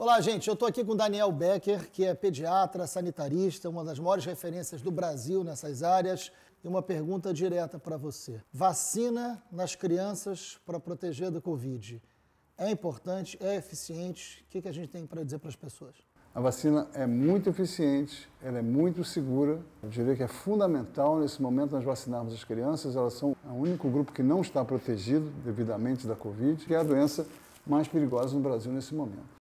Olá, gente. Eu estou aqui com Daniel Becker, que é pediatra, sanitarista, uma das maiores referências do Brasil nessas áreas. E uma pergunta direta para você: vacina nas crianças para proteger da Covid é importante? É eficiente? O que, que a gente tem para dizer para as pessoas? A vacina é muito eficiente, ela é muito segura. Eu diria que é fundamental nesse momento nós vacinarmos as crianças. Elas são o único grupo que não está protegido devidamente da Covid, que é a doença mais perigosa no Brasil nesse momento.